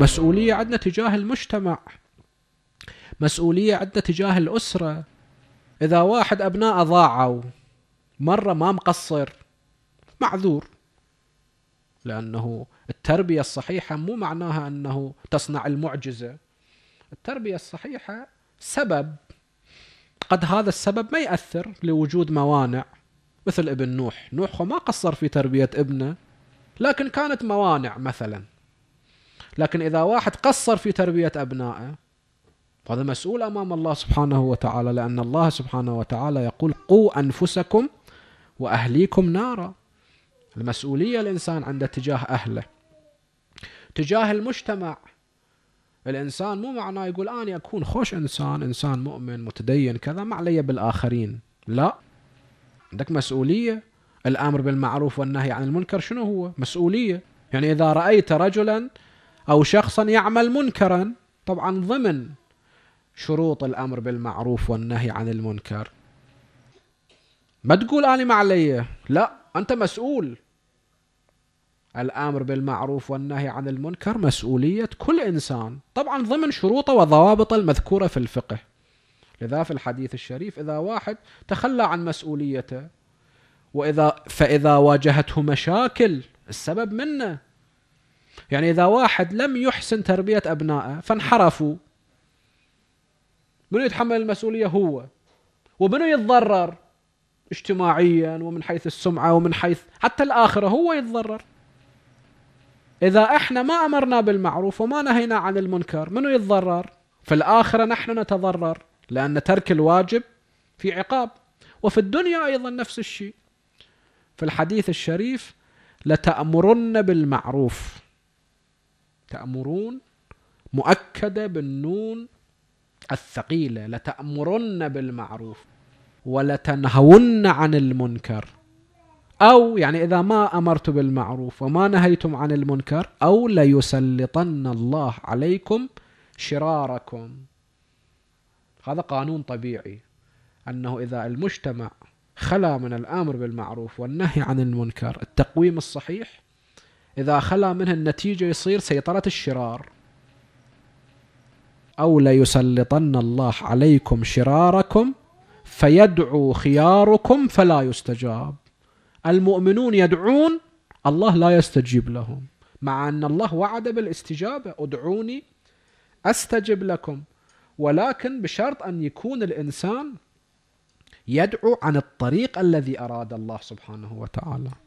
مسؤولية عندنا تجاه المجتمع مسؤولية عندنا تجاه الأسرة إذا واحد أبناء ضاعوا مرة ما مقصر معذور لأنه التربية الصحيحة مو معناها أنه تصنع المعجزة التربية الصحيحة سبب قد هذا السبب ما يأثر لوجود موانع مثل ابن نوح نوح ما قصر في تربية ابنه لكن كانت موانع مثلا لكن إذا واحد قصر في تربية أبنائه هذا مسؤول أمام الله سبحانه وتعالى لأن الله سبحانه وتعالى يقول قوا أنفسكم وأهليكم نارا المسؤولية الإنسان عنده تجاه أهله تجاه المجتمع الإنسان مو معناه يقول أنا أكون خوش إنسان إنسان مؤمن متدين كذا ما علي بالآخرين لا عندك مسؤولية الأمر بالمعروف والنهي عن المنكر شنو هو مسؤولية يعني إذا رأيت رجلا أو شخصا يعمل منكرا طبعا ضمن شروط الأمر بالمعروف والنهي عن المنكر ما تقول أنا ما علي لا أنت مسؤول الامر بالمعروف والنهي عن المنكر مسؤوليه كل انسان طبعا ضمن شروطه وضوابط المذكوره في الفقه لذا في الحديث الشريف اذا واحد تخلى عن مسؤوليته واذا فاذا واجهته مشاكل السبب منه يعني إذا واحد لم يحسن تربية أبنائه فانحرفوا من يتحمل المسؤولية هو ومنو يتضرر اجتماعيا ومن حيث السمعة ومن حيث حتى الآخرة هو يتضرر إذا إحنا ما أمرنا بالمعروف وما نهينا عن المنكر منو يتضرر في الآخرة نحن نتضرر لأن ترك الواجب في عقاب وفي الدنيا أيضا نفس الشيء في الحديث الشريف لتأمرن بالمعروف تأمرون مؤكدة بالنون الثقيلة لتأمرن بالمعروف ولتنهون عن المنكر أو يعني إذا ما أمرت بالمعروف وما نهيتم عن المنكر أو ليسلطن الله عليكم شراركم هذا قانون طبيعي أنه إذا المجتمع خلا من الامر بالمعروف والنهي عن المنكر التقويم الصحيح إذا خلا منها النتيجة يصير سيطرة الشرار أو ليسلطن الله عليكم شراركم فيدعو خياركم فلا يستجاب المؤمنون يدعون الله لا يستجيب لهم مع أن الله وعد بالاستجابة ادعوني أستجب لكم ولكن بشرط أن يكون الإنسان يدعو عن الطريق الذي أراد الله سبحانه وتعالى